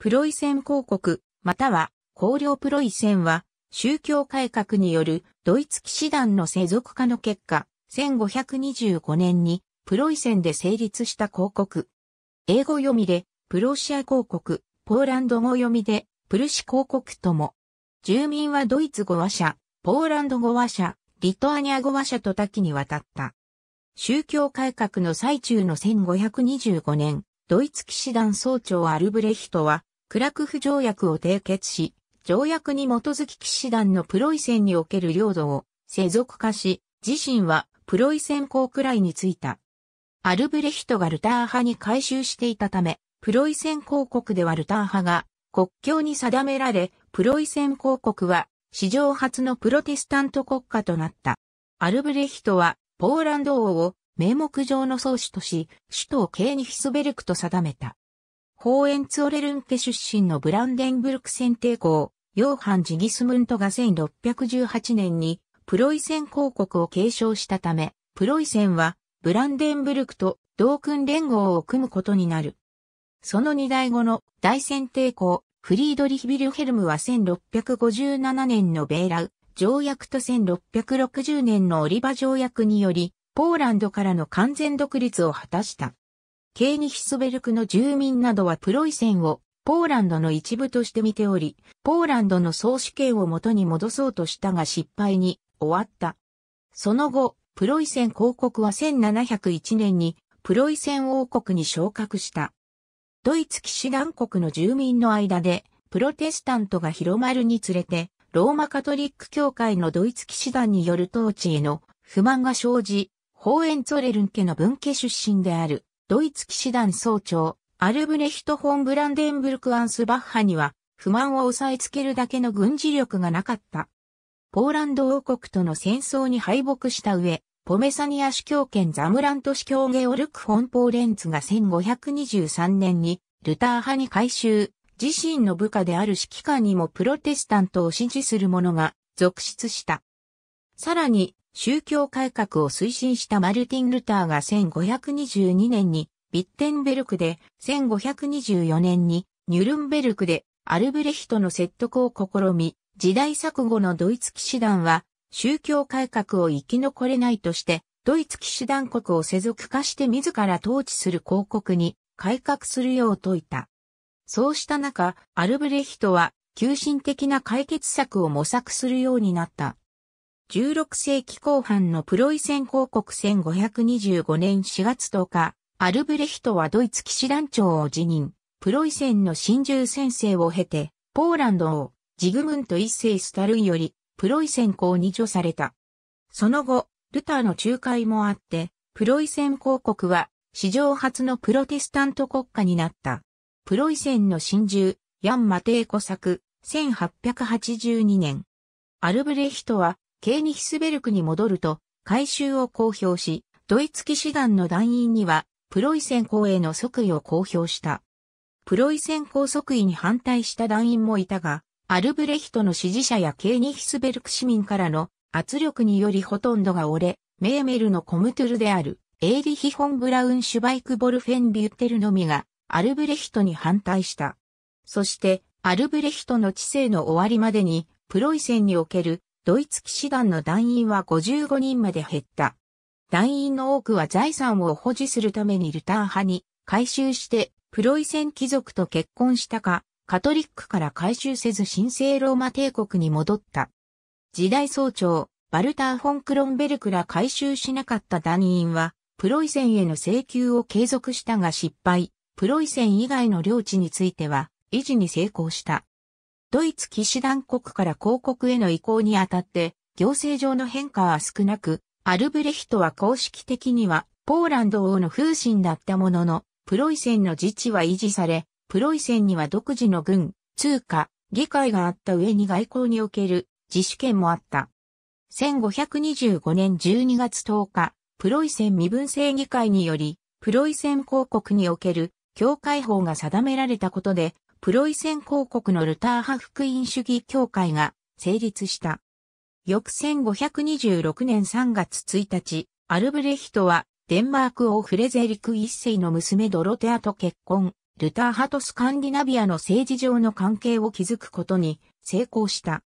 プロイセン公国、または公領プロイセンは、宗教改革によるドイツ騎士団の世俗化の結果、1525年にプロイセンで成立した公国。英語読みでプロシア公国、ポーランド語読みでプルシ公国とも。住民はドイツ語話者、ポーランド語話者、リトアニア語話者と多岐にわたった。宗教改革の最中の1525年、ドイツ騎士団総長アルブレヒトはクラクフ条約を締結し、条約に基づき騎士団のプロイセンにおける領土を世俗化し、自身はプロイセン公くらいについた。アルブレヒトがルター派に改修していたため、プロイセン公国ではルター派が国境に定められ、プロイセン公国は史上初のプロテスタント国家となった。アルブレヒトはポーランド王を名目上の宗主とし、首都をケーニヒスベルクと定めた。ホーエンツオレルン家出身のブランデンブルク選定校、ヨーハン・ジギスムントが1618年にプロイセン公国を継承したため、プロイセンはブランデンブルクと同訓連合を組むことになる。その二代後の大選定校、フリードリヒ・ビルヘルムは1657年のベーラウ条約と1660年のオリバ条約により、ポーランドからの完全独立を果たした。ケーニヒスベルクの住民などはプロイセンをポーランドの一部として見ており、ポーランドの総主権を元に戻そうとしたが失敗に終わった。その後、プロイセン公国は1701年にプロイセン王国に昇格した。ドイツ騎士団国の住民の間で、プロテスタントが広まるにつれて、ローマカトリック教会のドイツ騎士団による統治への不満が生じ、ホーエンツォレルン家の分家出身であるドイツ騎士団総長、アルブレヒト・フォン・ブランデンブルク・アンス・バッハには、不満を抑えつけるだけの軍事力がなかった。ポーランド王国との戦争に敗北した上、ポメサニア主教圏ザムラント主教ゲオルク・フォン・ポーレンツが1523年にルター派に改修、自身の部下である指揮官にもプロテスタントを支持する者が続出した。さらに、宗教改革を推進したマルティン・ルターが1522年にビッテンベルクで、1524年にニュルンベルクでアルブレヒトの説得を試み、時代錯誤のドイツ騎士団は宗教改革を生き残れないとして、ドイツ騎士団国を世俗化して自ら統治する広告に改革するよう説いた。そうした中、アルブレヒトは急進的な解決策を模索するようになった。16世紀後半のプロイセン公国1525年4月10日、アルブレヒトはドイツ騎士団長を辞任、プロイセンの新獣先生を経て、ポーランドをジグムント一世スタルンより、プロイセン公に除された。その後、ルターの仲介もあって、プロイセン公国は史上初のプロテスタント国家になった。プロイセンの新獣、ヤン・マテイコ作、1882年。アルブレヒトはケーニヒスベルクに戻ると、改修を公表し、ドイツ騎士団の団員には、プロイセン公への即位を公表した。プロイセン公即位に反対した団員もいたが、アルブレヒトの支持者やケーニヒスベルク市民からの圧力によりほとんどが折れ、メーメルのコムトゥルである、エーリヒ・ホン・ブラウン・シュバイク・ボルフェン・ビュッテルのみが、アルブレヒトに反対した。そして、アルブレヒトの治世の終わりまでに、プロイセンにおけるドイツ騎士団の団員は55人まで減った。団員の多くは財産を保持するためにルター派に回収してプロイセン貴族と結婚したか、カトリックから回収せず神聖ローマ帝国に戻った。時代総長、バルター・フォン・クロンベルクら回収しなかった団員は、プロイセンへの請求を継続したが失敗、プロイセン以外の領地については、維持に成功した。ドイツ騎士団国から広告への移行にあたって、行政上の変化は少なく、アルブレヒトは公式的には、ポーランド王の風神だったものの、プロイセンの自治は維持され、プロイセンには独自の軍、通貨、議会があった上に外交における自主権もあった。1525年12月10日、プロイセン身分制議会により、プロイセン公国における教会法が定められたことで、プロイセン公国のルター派福音主義協会が成立した。翌1526年3月1日、アルブレヒトはデンマーク王フレゼリク一世の娘ドロテアと結婚、ルター派とスカンディナビアの政治上の関係を築くことに成功した。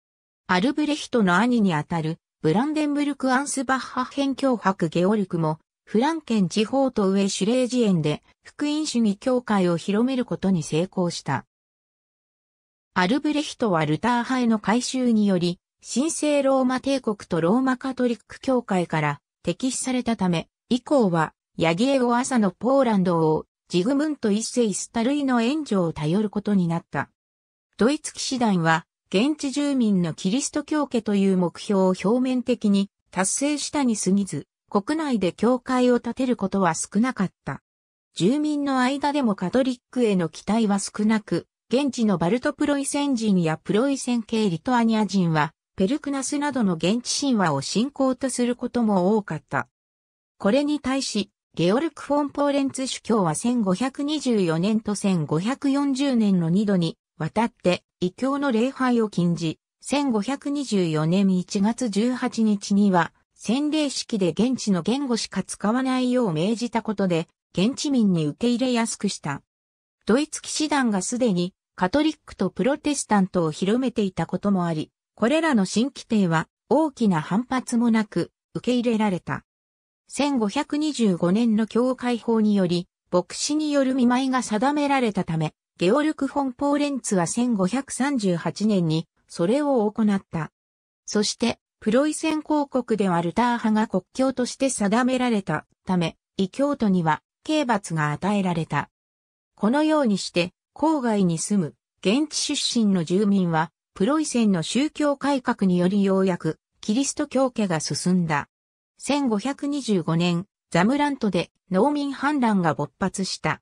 アルブレヒトの兄にあたるブランデンブルク・アンスバッハ編教伯ゲオルクも、フランケン地方と上シュレージ園で福音主義教会を広めることに成功した。アルブレヒトはルター派への改修により、神聖ローマ帝国とローマカトリック教会から敵視されたため、以降は、ヤギエゴ朝のポーランド王、ジグムント一世スタルイの援助を頼ることになった。ドイツ騎士団は、現地住民のキリスト教家という目標を表面的に達成したに過ぎず、国内で教会を建てることは少なかった。住民の間でもカトリックへの期待は少なく、現地のバルトプロイセン人やプロイセン系リトアニア人は、ペルクナスなどの現地神話を信仰とすることも多かった。これに対し、ゲオルク・フォン・ポーレンツ主教は1524年と1540年の2度に渡って異教の礼拝を禁じ、1524年1月18日には洗礼式で現地の言語しか使わないよう命じたことで、現地民に受け入れやすくした。ドイツ騎士団がすでにカトリックとプロテスタントを広めていたこともあり、これらの新規定は大きな反発もなく受け入れられた。1525年の教会法により、牧師による見舞いが定められたため、ゲオルク・フォン・ポーレンツは1538年にそれを行った。そして、プロイセン公国ではルター派が国教として定められたため、異教徒には刑罰が与えられた。このようにして、郊外に住む現地出身の住民は、プロイセンの宗教改革によりようやくキリスト教家が進んだ。1525年、ザムラントで農民反乱が勃発した。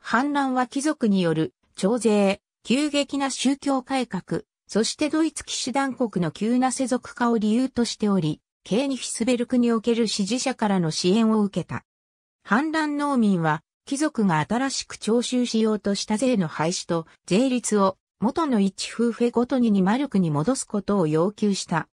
反乱は貴族による徴税、急激な宗教改革、そしてドイツ騎士団国の急な世俗化を理由としており、ケーニヒスベルクにおける支持者からの支援を受けた。反乱農民は貴族が新しく徴収しようとした税の廃止と税率を元の1夫婦ごとに2マルクに戻すことを要求した。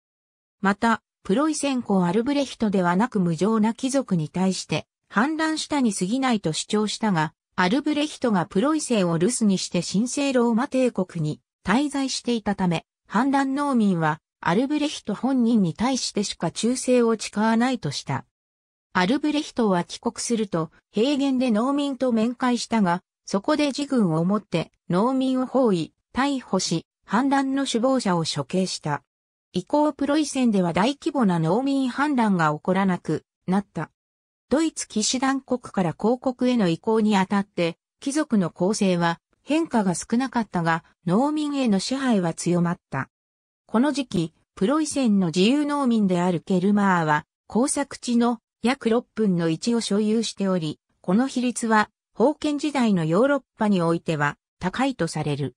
また、プロイセン公アルブレヒトではなく無情な貴族に対して反乱したに過ぎないと主張したが、アルブレヒトがプロイセンを留守にして神聖ローマ帝国に滞在していたため、反乱農民はアルブレヒト本人に対してしか忠誠を誓わないとした。アルブレヒトは帰国すると、平原で農民と面会したが、そこで自軍をもって農民を包囲、逮捕し、反乱の首謀者を処刑した。以降プロイセンでは大規模な農民反乱が起こらなくなった。ドイツ騎士団国から広告への移行にあたって、貴族の構成は変化が少なかったが、農民への支配は強まった。この時期、プロイセンの自由農民であるケルマーは、工作地の約6分の1を所有しており、この比率は、封建時代のヨーロッパにおいては高いとされる。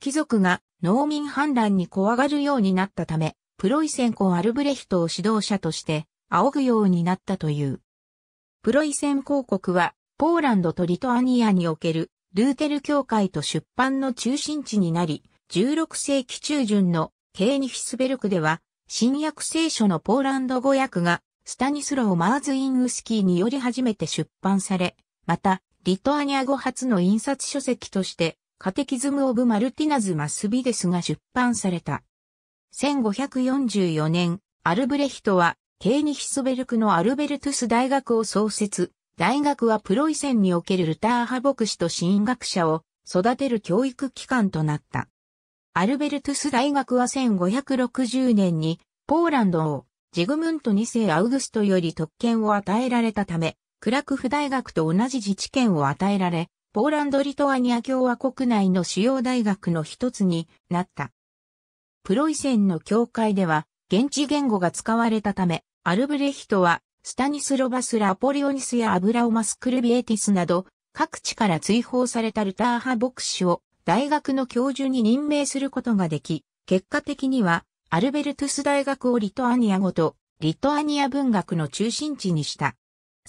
貴族が農民反乱に怖がるようになったため、プロイセン公アルブレヒトを指導者として仰ぐようになったという。プロイセン公国は、ポーランドとリトアニアにおけるルーテル教会と出版の中心地になり、16世紀中旬のケーニヒスベルクでは、新約聖書のポーランド語訳がスタニスロー・マーズイングスキーにより初めて出版され、また、リトアニア語初の印刷書籍として、カテキズム・オブ・マルティナズ・マスビデスが出版された。1544年、アルブレヒトは、ケーニヒスベルクのアルベルトゥス大学を創設。大学はプロイセンにおけるルター派牧師と神学者を育てる教育機関となった。アルベルトゥス大学は1560年にポーランドをジグムント2世アウグストより特権を与えられたため、クラクフ大学と同じ自治権を与えられ、ポーランド・リトアニア共和国内の主要大学の一つになった。プロイセンの教会では、現地言語が使われたため、アルブレヒトは、スタニスロバス・ラポリオニスやアブラオマス・クルビエティスなど、各地から追放されたルター派牧師を大学の教授に任命することができ、結果的にはアルベルトゥス大学をリトアニア語とリトアニア文学の中心地にした。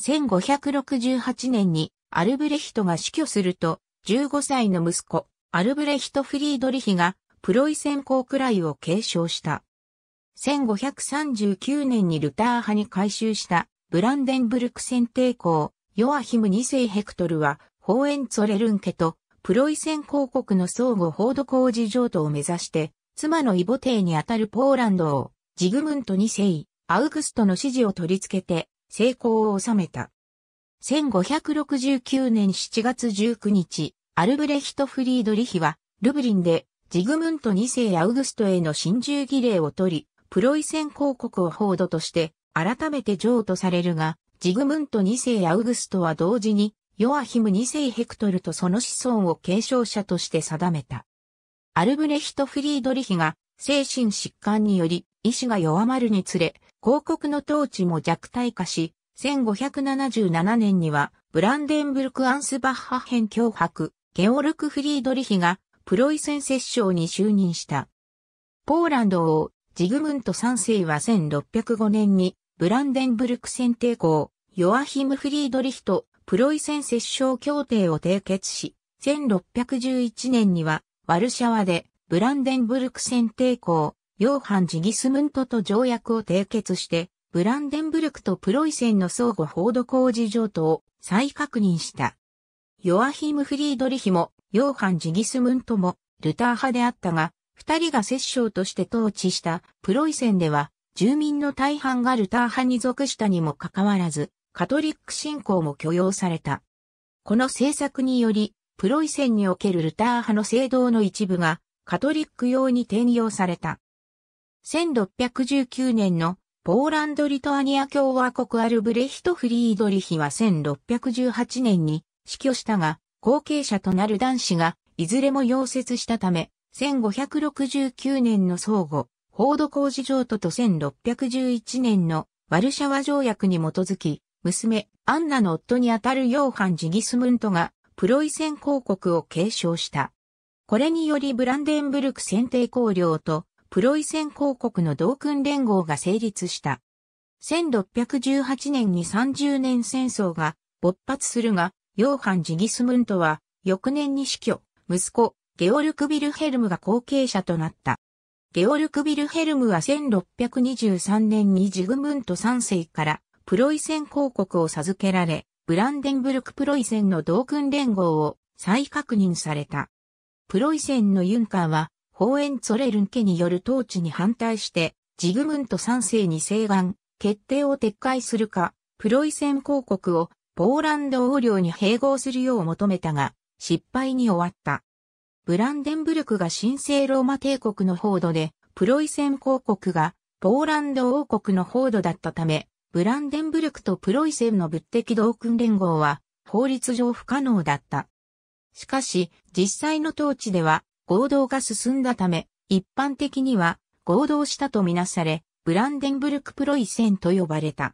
1568年にアルブレヒトが死去すると、15歳の息子、アルブレヒト・フリードリヒがプロイセン公くらいを継承した。1539年にルター派に改修したブランデンブルク選帝公、ヨアヒム2世ヘクトルは、ホーエンツォレルン家とプロイセン公国の相互報道工事譲渡を目指して、妻の異母帝にあたるポーランドを、ジグムント2世、アウグストの支持を取り付けて、成功を収めた。1569年7月19日、アルブレヒト・フリードリヒは、ルブリンで、ジグムント2世アウグストへの心中儀礼を取り、プロイセン公国を報道として、改めて譲渡されるが、ジグムント2世アウグストは同時に、ヨアヒム2世ヘクトルとその子孫を継承者として定めた。アルブレヒト・フリードリヒが精神疾患により意志が弱まるにつれ、広告の統治も弱体化し、1577年にはブランデンブルク・アンスバッハ編脅迫、ゲオルク・フリードリヒがプロイセン摂政に就任した。ポーランド王、ジグムント3世は1605年にブランデンブルク選定校、ヨアヒム・フリードリヒとプロイセン摂政協定を締結し、1611年にはワルシャワで、ブランデンブルク選定校、ヨーハン・ジギスムントと条約を締結して、ブランデンブルクとプロイセンの相互報道工事上等を再確認した。ヨアヒム・フリードリヒも、ヨーハン・ジギスムントも、ルター派であったが、二人が摂政として統治したプロイセンでは、住民の大半がルター派に属したにもかかわらず、カトリック信仰も許容された。この政策により、プロイセンにおけるルター派の聖堂の一部がカトリック用に転用された。1619年のポーランド・リトアニア共和国アルブレヒト・フリードリヒは1618年に死去したが、後継者となる男子がいずれも溶接したため、1569年の相互、報道工事譲渡と1611年のワルシャワ条約に基づき、娘、アンナの夫にあたるヨーハン・ジギスムントがプロイセン公国を継承した。これによりブランデンブルク選定公領とプロイセン公国の同訓連合が成立した。1618年に30年戦争が勃発するが、ヨーハン・ジギスムントは翌年に死去、息子、ゲオルク・ビルヘルムが後継者となった。ゲオルク・ビルヘルムは1623年にジグムント3世からプロイセン公国を授けられ、ブランデンブルク・プロイセンの同訓連合を再確認された。プロイセンのユンカーは、ホーエンツォレルン家による統治に反対して、ジグムント賛世に請願、決定を撤回するか、プロイセン公国をポーランド王領に併合するよう求めたが、失敗に終わった。ブランデンブルクが神聖ローマ帝国の報道で、プロイセン公国がポーランド王国の報道だったため、ブランデンブルクとプロイセンの物的同訓連合は法律上不可能だった。しかし、実際の統治では合同が進んだため、一般的には合同したとみなされ、ブランデンブルクプロイセンと呼ばれた。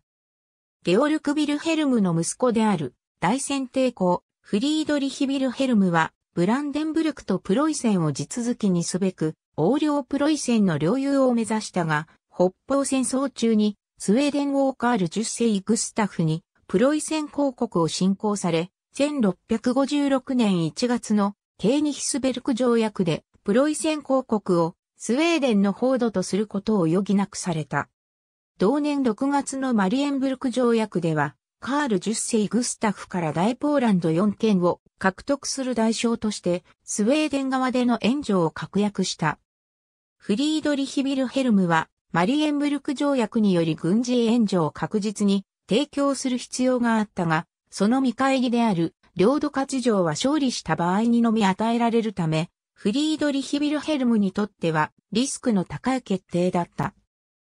ゲオルク・ビルヘルムの息子である大戦帝国フリードリヒ・ビルヘルムはブランデンブルクとプロイセンを地続きにすべく、横領プロイセンの領有を目指したが、北方戦争中にスウェーデンウォーカール10世グスタフに、プロイセン公国を侵攻され、1656年1月のケーニヒスベルク条約で、プロイセン公国をスウェーデンの報道とすることを余儀なくされた。同年6月のマリエンブルク条約では、カール10世グスタフから大ポーランド4県を獲得する代償として、スウェーデン側での援助を確約した。フリードリヒ・ビルヘルムは、マリエンブルク条約により軍事援助を確実に提供する必要があったが、その見返りである領土割譲は勝利した場合にのみ与えられるため、フリードリヒビルヘルムにとってはリスクの高い決定だった。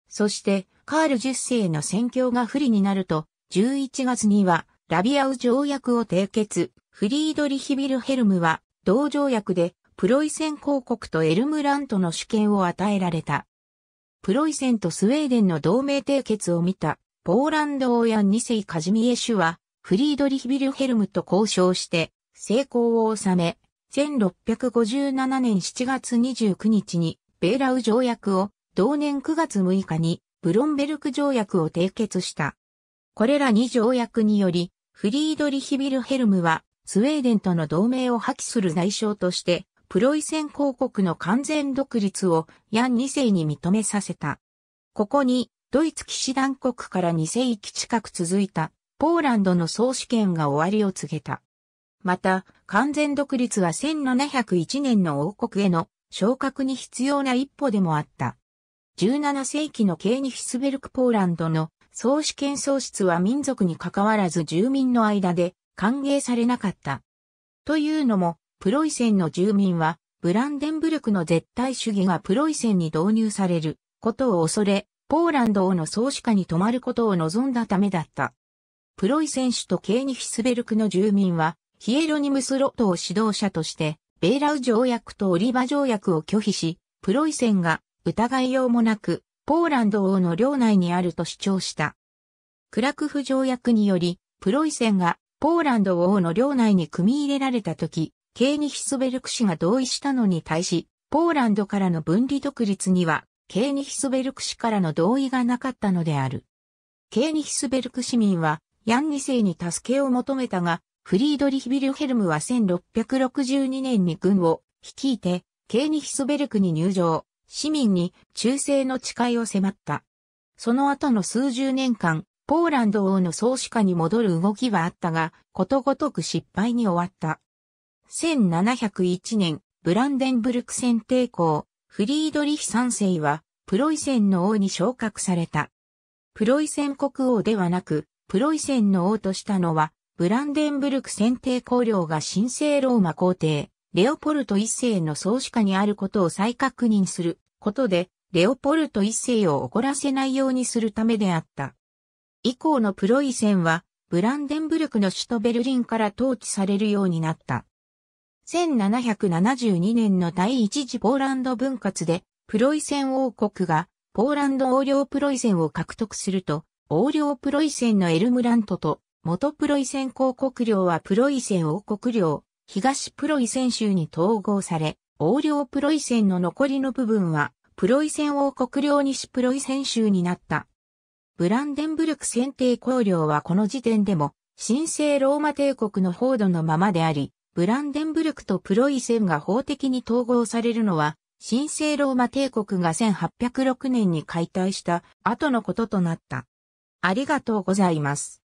そして、カール10世の戦況が不利になると、11月にはラビアウ条約を締結、フリードリヒビルヘルムは同条約でプロイセン公国とエルムラントの主権を与えられた。プロイセンとスウェーデンの同盟締結を見た、ポーランド王や二世カジミエシュは、フリードリヒビルヘルムと交渉して、成功を収め、1657年7月29日に、ベーラウ条約を、同年9月6日に、ブロンベルク条約を締結した。これら2条約により、フリードリヒビルヘルムは、スウェーデンとの同盟を破棄する内償として、プロイセン公国の完全独立をヤン2世に認めさせた。ここに、ドイツ騎士団国から2世紀近く続いた、ポーランドの総主権が終わりを告げた。また、完全独立は1701年の王国への昇格に必要な一歩でもあった。17世紀のケーニヒスベルクポーランドの総主権喪失は民族に関わらず住民の間で歓迎されなかった。というのも、プロイセンの住民は、ブランデンブルクの絶対主義がプロイセンに導入されることを恐れ、ポーランド王の総主下に泊まることを望んだためだった。プロイセン首都ケーニヒスベルクの住民は、ヒエロニムス・ロットを指導者として、ベーラウ条約とオリバ条約を拒否し、プロイセンが疑いようもなく、ポーランド王の領内にあると主張した。クラクフ条約により、プロイセンがポーランド王の領内に組み入れられた時、ケーニヒスベルク氏が同意したのに対し、ポーランドからの分離独立には、ケーニヒスベルク氏からの同意がなかったのである。ケーニヒスベルク市民は、ヤン二世に助けを求めたが、フリードリヒ・ビルヘルムは1662年に軍を率いて、ケーニヒスベルクに入場、市民に忠誠の誓いを迫った。その後の数十年間、ポーランド王の創始下に戻る動きはあったが、ことごとく失敗に終わった。1701年、ブランデンブルク選抵抗、フリードリヒ三世は、プロイセンの王に昇格された。プロイセン国王ではなく、プロイセンの王としたのは、ブランデンブルク選定公領が神聖ローマ皇帝、レオポルト一世の創始下にあることを再確認することで、レオポルト一世を怒らせないようにするためであった。以降のプロイセンは、ブランデンブルクの首都ベルリンから統治されるようになった。1772年の第一次ポーランド分割で、プロイセン王国が、ポーランド王領プロイセンを獲得すると、王領プロイセンのエルムラントと、元プロイセン公国領はプロイセン王国領、東プロイセン州に統合され、王領プロイセンの残りの部分は、プロイセン王国領西プロイセン州になった。ブランデンブルク選定公領はこの時点でも、神聖ローマ帝国の報道のままであり、ブランデンブルクとプロイセンが法的に統合されるのは、神聖ローマ帝国が1806年に解体した後のこととなった。ありがとうございます。